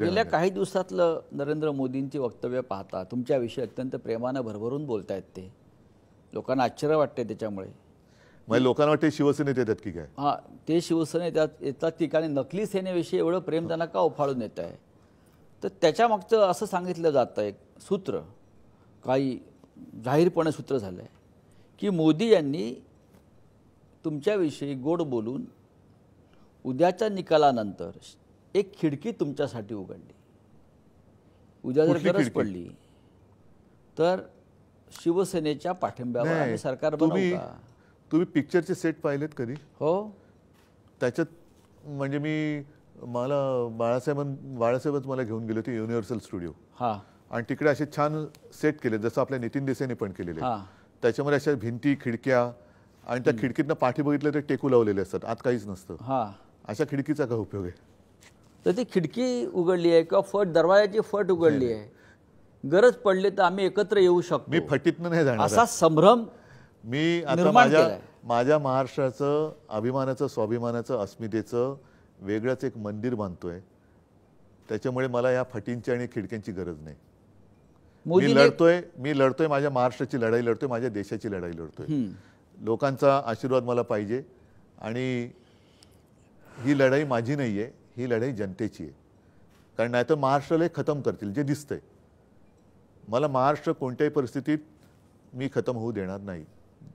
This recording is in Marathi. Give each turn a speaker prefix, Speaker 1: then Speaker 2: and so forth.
Speaker 1: गेल्या काही दिवसातलं नरेंद्र मोदींची वक्तव्य पाहता तुमच्याविषयी अत्यंत प्रेमानं भरभरून बोलतायत ते लोकांना आश्चर्य वाटते त्याच्यामुळे मग
Speaker 2: म्हणजे लोकांना वाटते शिवसेनेत येतात की काय
Speaker 1: हा ते शिवसेनेत येतात की नकली सेनेविषयी एवढं प्रेम त्यांना का उफाळून येत आहे तर त्याच्यामागचं असं सांगितलं जातं एक सूत्र काही जाहीरपणे सूत्र झालं आहे की मोदी यांनी तुमच्याविषयी गोड बोलून उद्याच्या निकालानंतर एक खिडकी तुमच्यासाठी उघडली उद्या जर गरज पडली तर शिवसेनेच्या पाठिंब्यावर सरकार तुम्ही
Speaker 2: तुम्ही पिक्चरचे सेट पाहिलेत कधी हो त्याच्यात म्हणजे मी मला बाळासाहेब बाळासाहेब मला घेऊन गेले होते युनिव्हर्सल स्टुडिओ आणि तिकडे असे छान सेट केले जसं आपल्या नितीन देसाईने पण केलेले त्याच्यामध्ये अशा भिंती खिडक्या आणि त्या खिडकीतनं पाठी बघितलं तर टेकू
Speaker 1: लावलेले असतात आत काहीच नसतं अशा खिडकीचा काय उपयोग आहे तर ती खिडकी उघडली आहे किंवा फट दरवाजाची फट उघडली आहे गरज पडली तर आम्ही एकत्र येऊ शकतो मी फटीतनं नाही जाणार असा संभ्रम मी आता माझ्या
Speaker 2: माझ्या महाराष्ट्राचं अभिमानाचं स्वाभिमानाचं अस्मितेचं वेगळंच एक मंदिर बांधतोय त्याच्यामुळे मला या फटींची आणि खिडक्यांची गरज नाही मी लढतोय मी लढतोय माझ्या महाराष्ट्राची लढाई लढतोय माझ्या देशाची लढाई लढतोय लोकांचा आशीर्वाद मला पाहिजे आणि ही लढाई माझी नाही आहे ही लढाई जनतेची आहे कारण नाहीतर तर महाराष्ट्राला खतम करतील जे दिसतंय मला महाराष्ट्र कोणत्याही परिस्थितीत मी खतम होऊ देणार नाही